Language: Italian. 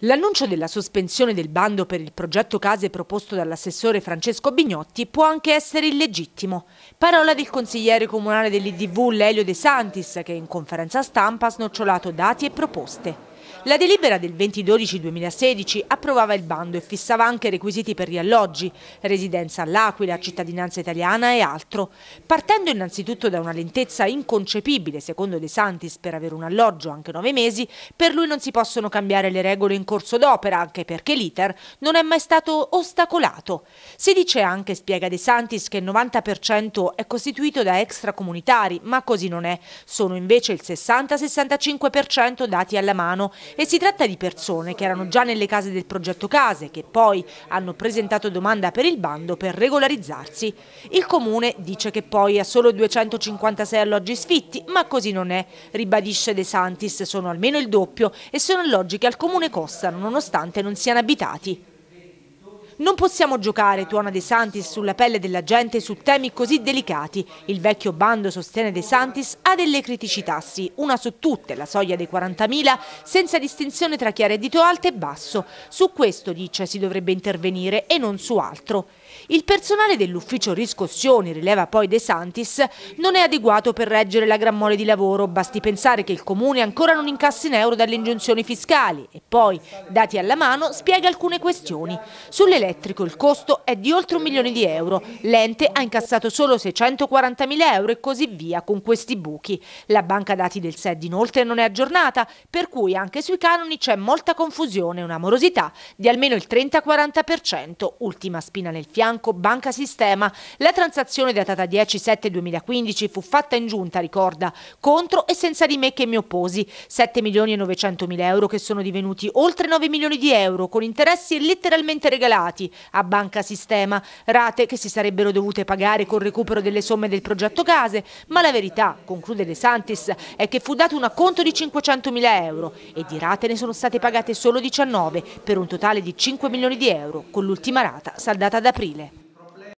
L'annuncio della sospensione del bando per il progetto case proposto dall'assessore Francesco Bignotti può anche essere illegittimo. Parola del consigliere comunale dell'IDV Lelio De Santis che in conferenza stampa ha snocciolato dati e proposte. La delibera del 2012-2016 approvava il bando e fissava anche requisiti per gli alloggi, residenza all'Aquila, cittadinanza italiana e altro, partendo innanzitutto da una lentezza inconcepibile, secondo De Santis, per avere un alloggio anche nove mesi, per lui non si possono cambiare le regole in corso d'opera, anche perché l'iter non è mai stato ostacolato. Si dice anche, spiega De Santis, che il 90% è costituito da extracomunitari, ma così non è. Sono invece il 60-65% dati alla mano e si tratta di persone che erano già nelle case del progetto Case, che poi hanno presentato domanda per il bando per regolarizzarsi. Il Comune dice che poi ha solo 256 alloggi sfitti, ma così non è. Ribadisce De Santis, sono almeno il doppio e sono alloggi che al Comune costano nonostante non siano abitati. Non possiamo giocare, tuona De Santis, sulla pelle della gente su temi così delicati. Il vecchio bando, sostiene De Santis, ha delle criticità, sì, una su tutte, la soglia dei 40.000, senza distinzione tra chi ha reddito alto e basso. Su questo, dice, si dovrebbe intervenire e non su altro. Il personale dell'ufficio riscossioni, rileva poi De Santis, non è adeguato per reggere la gran mole di lavoro, basti pensare che il Comune ancora non incassa in euro dalle ingiunzioni fiscali e poi, dati alla mano, spiega alcune questioni. Sulle elettrico. Il costo è di oltre un milione di euro. L'ente ha incassato solo 640 mila euro e così via con questi buchi. La banca dati del SED inoltre non è aggiornata, per cui anche sui canoni c'è molta confusione e una morosità di almeno il 30-40%. Ultima spina nel fianco, banca sistema. La transazione datata 10-7-2015 fu fatta in giunta, ricorda, contro e senza di me che mi opposi. 7 milioni e 900 mila euro che sono divenuti oltre 9 milioni di euro con interessi letteralmente regalati pagati a Banca Sistema, rate che si sarebbero dovute pagare col recupero delle somme del progetto case, ma la verità, conclude De Santis, è che fu dato un acconto di 500 mila euro e di rate ne sono state pagate solo 19 per un totale di 5 milioni di euro con l'ultima rata saldata ad aprile.